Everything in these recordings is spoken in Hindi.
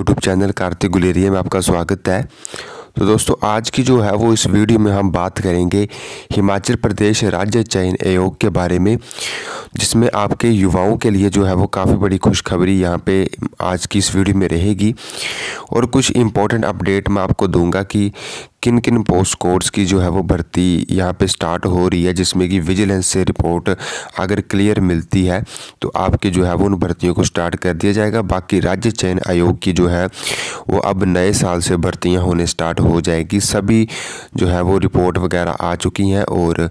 यूट्यूब चैनल कार्तिक गुलेरिया में आपका स्वागत है तो दोस्तों आज की जो है वो इस वीडियो में हम बात करेंगे हिमाचल प्रदेश राज्य चयन आयोग के बारे में जिसमें आपके युवाओं के लिए जो है वो काफ़ी बड़ी खुशखबरी यहाँ पे आज की इस वीडियो में रहेगी और कुछ इम्पोर्टेंट अपडेट मैं आपको दूंगा कि किन किन पोस्ट कोड्स की जो है वो भर्ती यहाँ पे स्टार्ट हो रही है जिसमें कि विजिलेंस से रिपोर्ट अगर क्लियर मिलती है तो आपके जो है वो उन भर्तियों को स्टार्ट कर दिया जाएगा बाकी राज्य चयन आयोग की जो है वो अब नए साल से भर्तियाँ होने स्टार्ट हो जाएगी सभी जो है वो रिपोर्ट वगैरह आ चुकी हैं और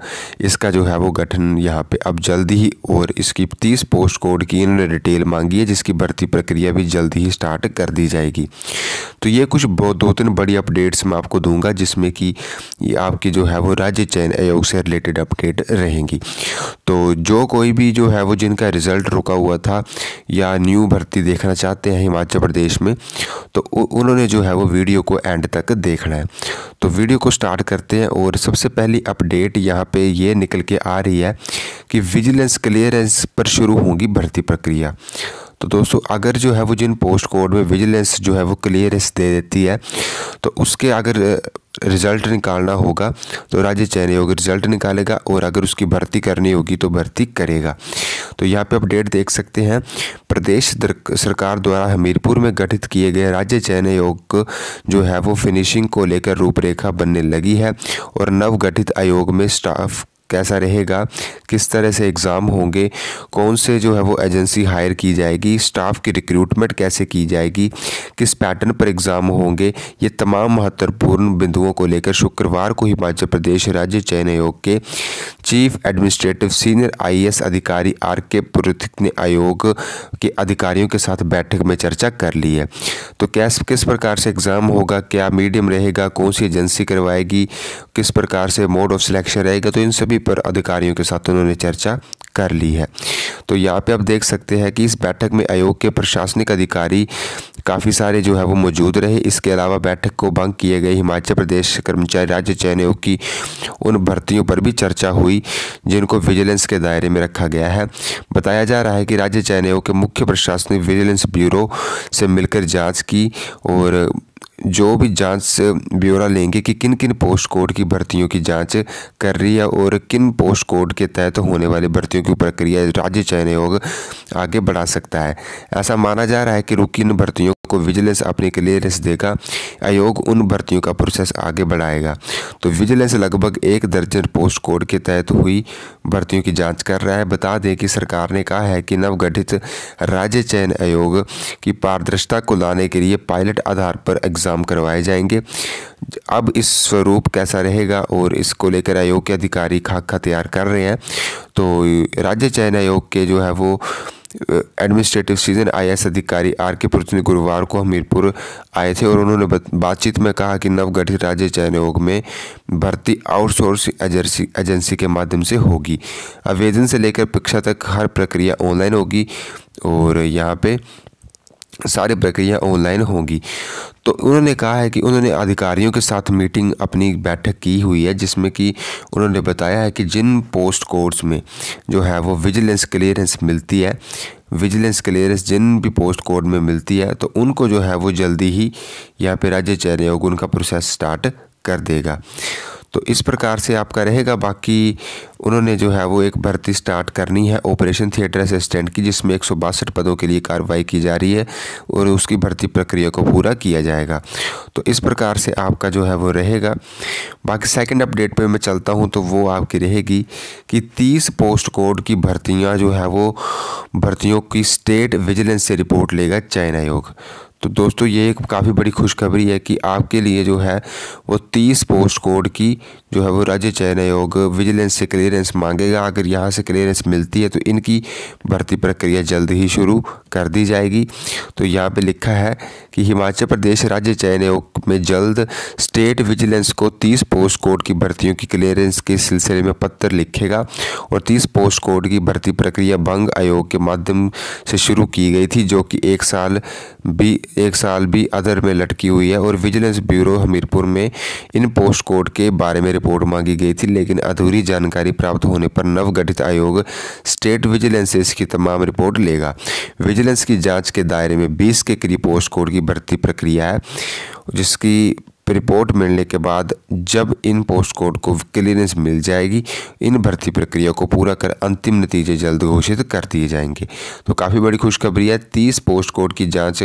इसका जो है वो गठन यहाँ पर अब जल्दी ही और इसकी तीस पोस्ट कोड की इन्होंने डिटेल मांगी है जिसकी भर्ती प्रक्रिया भी जल्दी ही स्टार्ट कर दी जाएगी तो ये कुछ दो तीन बड़ी अपडेट्स मैं आपको दूंगा जिसमें कि आपके जो है वो राज्य चयन आयोग से रिलेटेड अपडेट रहेंगी तो जो कोई भी जो है वो जिनका रिज़ल्ट रुका हुआ था या न्यू भर्ती देखना चाहते हैं हिमाचल प्रदेश में तो उन्होंने जो है वो वीडियो को एंड तक देखना है तो वीडियो को स्टार्ट करते हैं और सबसे पहली अपडेट यहाँ पे ये निकल के आ रही है कि विजिलेंस क्लियरेंस पर शुरू होगी भर्ती प्रक्रिया तो दोस्तों अगर जो है वो जिन पोस्ट कोड में विजिलेंस जो है वो क्लियरेंस दे देती है तो उसके अगर रिज़ल्ट निकालना होगा तो राज्य चयन आयोग रिज़ल्ट निकालेगा और अगर उसकी भर्ती करनी होगी तो भर्ती करेगा तो यहाँ पे अपडेट देख सकते हैं प्रदेश सरकार द्वारा हमीरपुर में गठित किए गए राज्य चयन आयोग जो है वो फिनिशिंग को लेकर रूपरेखा बनने लगी है और नवगठित आयोग में स्टाफ कैसा रहेगा किस तरह से एग्ज़ाम होंगे कौन से जो है वो एजेंसी हायर की जाएगी स्टाफ की रिक्रूटमेंट कैसे की जाएगी किस पैटर्न पर एग्ज़ाम होंगे ये तमाम महत्वपूर्ण बिंदुओं को लेकर शुक्रवार को हिमाचल प्रदेश राज्य चयन आयोग के चीफ एडमिनिस्ट्रेटिव सीनियर आई अधिकारी आर के पुरथिक ने आयोग के अधिकारियों के साथ बैठक में चर्चा कर ली है तो कैस किस प्रकार से एग्ज़ाम होगा क्या मीडियम रहेगा कौन सी एजेंसी करवाएगी किस प्रकार से मोड ऑफ सिलेक्शन रहेगा तो इन सभी पर अधिकारियों के साथ उन्होंने चर्चा कर ली है तो यहाँ पे आप देख सकते हैं कि इस बैठक में आयोग के प्रशासनिक अधिकारी काफ़ी सारे जो है वो मौजूद रहे इसके अलावा बैठक को भंग किए गए हिमाचल प्रदेश कर्मचारी राज्य चयन आयोग की उन भर्तियों पर भी चर्चा हुई जिनको विजिलेंस के दायरे में रखा गया है बताया जा रहा है कि राज्य चयन आयोग के मुख्य प्रशासनिक विजिलेंस ब्यूरो से मिलकर जाँच की और जो भी जांच ब्यौरा लेंगे कि किन किन पोस्ट कोड की भर्तियों की जांच कर रही है और किन पोस्ट कोड के तहत होने वाली भर्तियों की प्रक्रिया राज्य चयन आयोग आगे बढ़ा सकता है ऐसा माना जा रहा है कि रुकी भर्तियों को विजिलेंस अपनी क्लियरेंस देगा आयोग उन भर्तियों का प्रोसेस आगे बढ़ाएगा तो विजिलेंस लगभग एक दर्जन पोस्ट कोड के तहत हुई भर्तियों की जाँच कर रहा है बता दें कि सरकार ने कहा है कि नवगठित राज्य चयन आयोग की पारदर्शिता को लाने के लिए पायलट आधार पर एग्जाम काम करवाए जाएंगे अब इस स्वरूप कैसा रहेगा और इसको लेकर आयोग के अधिकारी खाका तैयार कर रहे हैं तो राज्य चयन आयोग के जो है वो एडमिनिस्ट्रेटिव सीजन आई अधिकारी आर के पुरुष ने गुरुवार को हमीरपुर आए थे और उन्होंने बातचीत में कहा कि नवगठित राज्य चयन आयोग में भर्ती आउटसोर्स एजेंसी एजेंसी के माध्यम से होगी आवेदन से लेकर परीक्षा तक हर प्रक्रिया ऑनलाइन होगी और यहाँ पे सारी प्रक्रिया ऑनलाइन होगी तो उन्होंने कहा है कि उन्होंने अधिकारियों के साथ मीटिंग अपनी बैठक की हुई है जिसमें कि उन्होंने बताया है कि जिन पोस्ट कोड्स में जो है वो विजिलेंस क्लियरेंस मिलती है विजिलेंस क्लियरेंस जिन भी पोस्ट कोड में मिलती है तो उनको जो है वो जल्दी ही यहाँ पे राज्य चयन आयोग उनका प्रोसेस स्टार्ट कर देगा तो इस प्रकार से आपका रहेगा बाकी उन्होंने जो है वो एक भर्ती स्टार्ट करनी है ऑपरेशन थिएटर असिस्टेंट की जिसमें एक पदों के लिए कार्रवाई की जा रही है और उसकी भर्ती प्रक्रिया को पूरा किया जाएगा तो इस प्रकार से आपका जो है वो रहेगा बाकी सेकंड अपडेट पे मैं चलता हूँ तो वो आपकी रहेगी कि 30 पोस्ट कोड की भर्तियाँ जो है वो भर्तियों की स्टेट विजिलेंस से रिपोर्ट लेगा चयन आयोग तो दोस्तों ये एक काफ़ी बड़ी खुशखबरी है कि आपके लिए जो है वो तीस पोस्ट कोड की जो है वो राज्य चयन आयोग विजिलेंस से क्लियरेंस मांगेगा अगर यहाँ से क्लियरेंस मिलती है तो इनकी भर्ती प्रक्रिया जल्द ही शुरू कर दी जाएगी तो यहाँ पे लिखा है कि हिमाचल प्रदेश राज्य चयन आयोग में जल्द स्टेट विजिलेंस को तीस पोस्ट कोड की भर्तियों की क्लियरेंस के सिलसिले में पत्र लिखेगा और तीस पोस्ट कोड की भर्ती प्रक्रिया बंग आयोग के माध्यम से शुरू की गई थी जो कि एक साल भी एक साल भी अदर में लटकी हुई है और विजिलेंस ब्यूरो हमीरपुर में इन पोस्ट कोड के बारे में रिपोर्ट मांगी गई थी लेकिन अधूरी जानकारी प्राप्त होने पर नवगठित आयोग स्टेट विजिलेंस की इसकी तमाम रिपोर्ट लेगा विजिलेंस की जाँच के दायरे में बीस के करीब पोस्ट कोड की भर्ती प्रक्रिया है जिसकी रिपोर्ट मिलने के बाद जब इन पोस्ट कोड को क्लियरेंस मिल जाएगी इन भर्ती प्रक्रिया को पूरा कर अंतिम नतीजे जल्द घोषित कर दिए जाएंगे तो काफ़ी बड़ी खुशखबरी है तीस पोस्ट कोड की जांच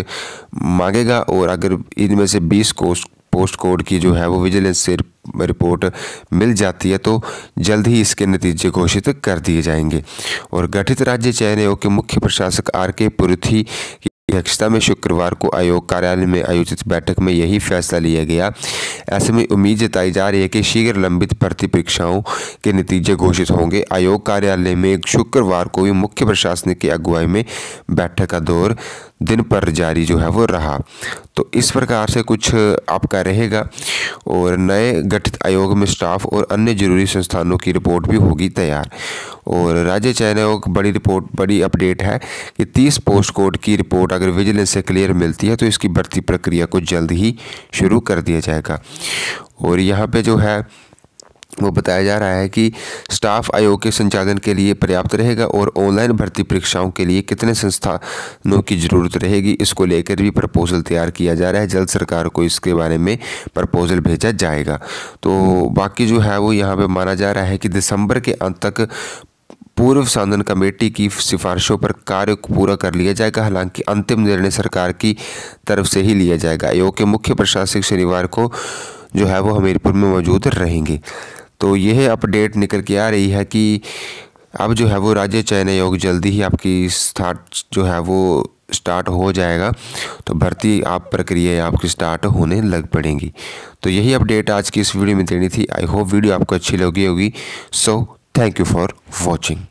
मांगेगा और अगर इनमें से बीस कोस्ट पोस्ट कोड की जो है वो विजिलेंस से रिपोर्ट मिल जाती है तो जल्द ही इसके नतीजे घोषित कर दिए जाएंगे और गठित राज्य चयन आयोग के मुख्य प्रशासक आर के पुरुथी की अध्यक्षता में शुक्रवार को आयोग कार्यालय में आयोजित बैठक में यही फैसला लिया गया ऐसे में उम्मीद जताई जा रही है कि शीघ्र लंबित भर्ती परीक्षाओं के नतीजे घोषित होंगे आयोग कार्यालय में शुक्रवार को भी मुख्य प्रशासनिक की अगुवाई में बैठक का दौर दिन पर जारी जो है वो रहा तो इस प्रकार से कुछ आपका रहेगा और नए गठित आयोग में स्टाफ और अन्य जरूरी संस्थानों की रिपोर्ट भी होगी तैयार और राज्य चयन आयोग बड़ी रिपोर्ट बड़ी अपडेट है कि 30 पोस्ट कोड की रिपोर्ट अगर विजिलेंस से क्लियर मिलती है तो इसकी भर्ती प्रक्रिया को जल्द ही शुरू कर दिया जाएगा और यहाँ पर जो है वो बताया जा रहा है कि स्टाफ आयोग के संचालन के लिए पर्याप्त रहेगा और ऑनलाइन भर्ती परीक्षाओं के लिए कितने संस्थानों की ज़रूरत रहेगी इसको लेकर भी प्रपोज़ल तैयार किया जा रहा है जल्द सरकार को इसके बारे में प्रपोज़ल भेजा जाएगा तो बाकी जो है वो यहाँ पे माना जा रहा है कि दिसंबर के अंत तक पूर्व साधन कमेटी की सिफारिशों पर कार्य पूरा कर लिया जाएगा हालांकि अंतिम निर्णय सरकार की तरफ से ही लिया जाएगा आयोग के मुख्य प्रशासक शनिवार को जो है वो हमीरपुर में मौजूद रहेंगे तो यह अपडेट निकल के आ रही है कि अब जो है वो राज्य चयन आयोग जल्दी ही आपकी स्टार्ट जो है वो स्टार्ट हो जाएगा तो भर्ती आप प्रक्रिया आपकी स्टार्ट होने लग पड़ेंगी तो यही अपडेट आज की इस वीडियो में देनी थी आई होप वीडियो आपको अच्छी लगी होगी so thank you for watching